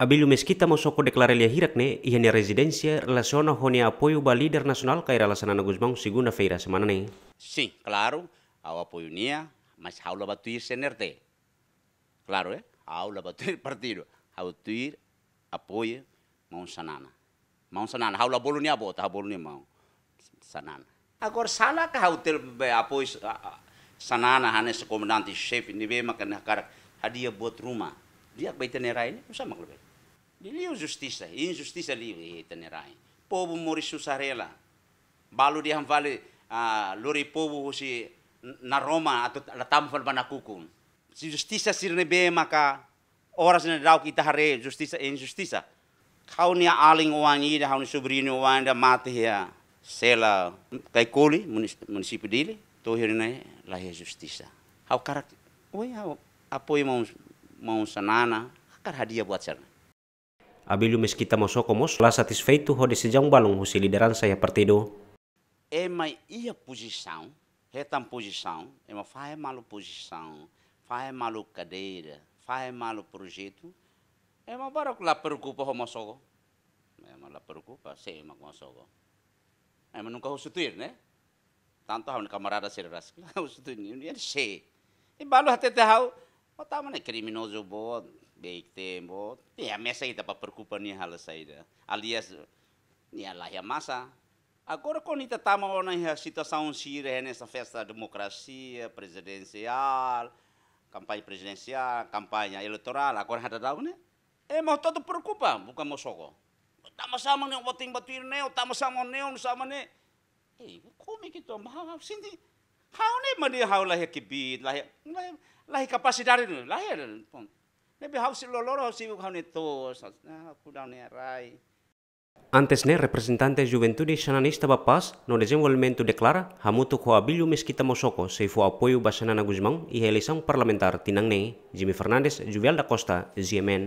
Abelio soko Mosoko declarar hirak ne, e a residensia relaciona com apoyo apoio ao líder nasional que irá Sanana Guzmão segunda-feira semana ne? Si, klaro, awa apoyo nia, mas aula batuir senerte. klaro eh? Aula batuir partido, hau batuir apoyo mão sanana. Maun sanana, la bolu niya bota, aula bolu niya mão sanana. Agor sala ka be apoyo sanana hanes chef chefe, be makan hakarak hadiah buat rumah. Dia baitane ini, usah maklum. Dilio justiça, injustiça livre eh, rai. Povo mori susarela. Balu di vale a ah, lori povo husi na Roma atau la tamfal banakukun. Si justisa sirne be maka oras na dau kita hare justiça eh, injustiça. Kau ni aling uang ida hau ni sobrino uang, da mati ya. Sela kai koli munisipi dili to hirne la justisa Hau karak, oi hau apoi mau mau sanana, kar hadiah buat sana. Abilio meskita mosoko mos lasa satisfeito ho desejam balong si liderança e partido. É mai ia posição, retam é posição, é uma faz malu posição, faz malu cadeira, faz malu projeto, é uma barco lá preocupa ho mosoko. É uma lá preocupa, sei uma mosoko. É uma nunca ho né? Tanto há um camarada ser rasca, ho sutuir, ele sei. E balo até te hau, o tamanho né, criminoso boa, baik bo ya mesa itu apa perkupan ni hal saida alias ni lah ya masa agora quando ita tama ona a saun sira nessa festa ya, presidensial, kampanye presidensial, presidensial elektoral, eleitoral agora ada tahu né eh mau todo perkupan bukan mau soko tama sama ne voting batuir ne tama sama ne on sama ne eh kumi é mahal sini, hau ne mani hau lah kibit lah lah capacidade lah ya. Nebe hausi loloro hausi haunetos, na kudane rai. Antes ne representante Juventude Xananista bapas no desenvolvimento declara hamutu ko abilio meskita mosoko seifu apoio ba Xanana Guzmão e eleição parlamentar tinang ne Jimmy Fernandes Juvial da Costa, GMN.